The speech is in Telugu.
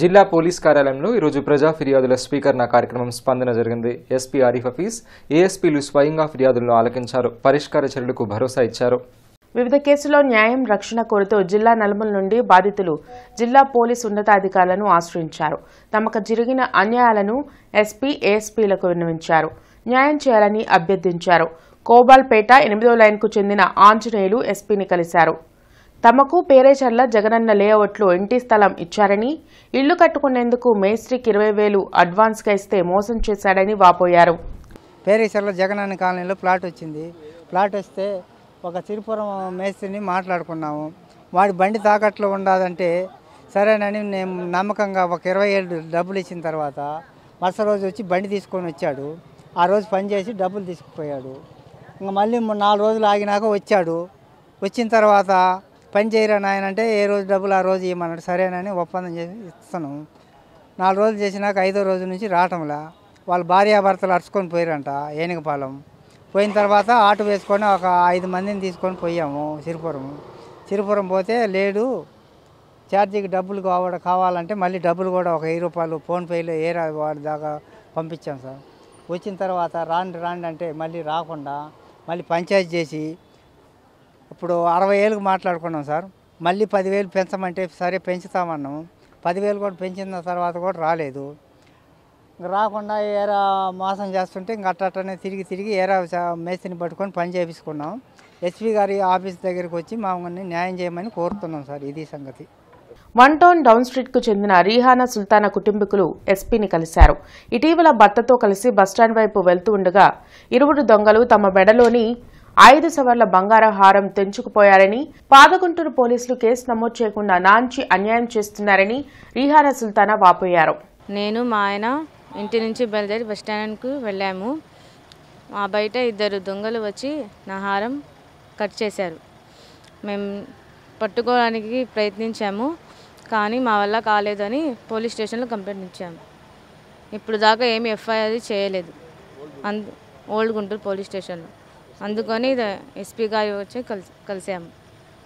జిల్లా పోలీస్ కార్యాలయంలో ఈరోజు ప్రజా ఫిర్యాదుల స్వీకరణ కార్యక్రమం స్పందన జరిగింది ఎస్పీ ఆరిఫ్ హఫీజ్ ఏఎస్పీలు స్వయంగా ఫిర్యాదులను ఆలకించారు పరిష్కార చర్యలకు భరోసా ఇచ్చారు వివిధ కేసుల్లో న్యాయం రక్షణ కోరుతూ జిల్లా నలుమల నుండి బాధితులు జిల్లా పోలీసు ఉన్నతాధికారులను ఆశ్రయించారు తమకు జరిగిన అన్యాయాలను ఎస్పీ ఏఎస్పీలకు విన్నవించారు న్యాయం చేయాలని అభ్యర్థించారు కోబాల్పేట ఎనిమిదో లైన్కు చెందిన ఆంజనేయులు ఎస్పీని కలిశారు తమకు పేరేచర్ల జగనన్న లేఅవుట్లు ఇంటి స్థలం ఇచ్చారని ఇల్లు కట్టుకునేందుకు మేస్త్రికి ఇరవై వేలు అడ్వాన్స్గా ఇస్తే మోసం చేశాడని వాపోయారు పేరేచర్ల జగనన్న కాలనీలో ప్లాట్ వచ్చింది ప్లాట్ వస్తే ఒక తిరుపురం మేస్త్రిని మాట్లాడుకున్నాము వాడి బండి తాకట్లో ఉండాలంటే సరేనని నేను నమ్మకంగా ఒక ఇరవై ఏడు డబ్బులు ఇచ్చిన తర్వాత మరుస రోజు వచ్చి బండి తీసుకొని వచ్చాడు ఆ రోజు పనిచేసి డబ్బులు తీసుకుపోయాడు ఇంకా మళ్ళీ నాలుగు రోజులు ఆగినాక వచ్చాడు వచ్చిన తర్వాత పని చేయరా నాయన అంటే ఏ రోజు డబ్బులు ఆ రోజు ఇవ్వమన్నాడు సరేనని ఒప్పందం చేసి ఇస్తాను నాలుగు రోజులు చేసినాక ఐదో రోజు నుంచి రావటంలా వాళ్ళ భార్యాభర్తలు అరుచుకొని పోయారంట ఏనుగపాలెం పోయిన తర్వాత ఆటో వేసుకొని ఒక ఐదు మందిని తీసుకొని పోయాము సిరిపురం సిరిపురం పోతే లేడు ఛార్జీకి డబ్బులు కావడం కావాలంటే మళ్ళీ డబ్బులు కూడా ఒక వెయ్యి రూపాయలు ఫోన్పేలో ఏ వాడి దాకా పంపించాం సార్ వచ్చిన తర్వాత రాండి రాండి అంటే మళ్ళీ రాకుండా మళ్ళీ పంచాయతీ చేసి ఇప్పుడు అరవై ఏళ్ళకి మాట్లాడుకున్నాం సార్ మళ్ళీ పదివేలు పెంచమంటే సరే పెంచుతామన్నాము పదివేలు కూడా పెంచిన తర్వాత కూడా రాలేదు రాకుండా ఏరా మోసం చేస్తుంటే ఇంక అట్టనే తిరిగి తిరిగి ఏరా మేస్త్రిని పట్టుకొని పని చేపించుకున్నాం ఎస్పీ గారి ఆఫీస్ దగ్గరికి వచ్చి మమ్మల్ని న్యాయం చేయమని కోరుతున్నాం సార్ ఇది సంగతి వన్ టౌన్ డౌన్ స్ట్రీట్కు చెందిన రీహానా సుల్తానా కుటుంబీకులు ఎస్పీని కలిశారు ఇటీవల భర్తతో కలిసి బస్టాండ్ వైపు వెళ్తూ ఉండగా ఇరువురు దొంగలు తమ మెడలోని ఐదు సవర్ల బంగార హారం తెంచుకుపోయారని పాదగుంటూరు పోలీసులు కేసు నమోదు చేయకుండా నాంచి అన్యాయం చేస్తున్నారని రీహానా సుల్తానా వాపోయారు నేను మా ఆయన ఇంటి నుంచి బయలుదేరి బస్ స్టాండ్కు వెళ్ళాము మా బయట ఇద్దరు దొంగలు వచ్చి నా హారం కట్ చేశారు మేము పట్టుకోవడానికి ప్రయత్నించాము కానీ మా వల్ల కాలేదని పోలీస్ స్టేషన్లో కంప్లైంట్ ఇచ్చాము ఇప్పుడు దాకా ఏమి ఎఫ్ఐఆర్ చేయలేదు అందు ఓల్డ్ గుంటూరు పోలీస్ స్టేషన్లో అందుకని ఎస్పీ గారి వచ్చి కలిసి కలిసాము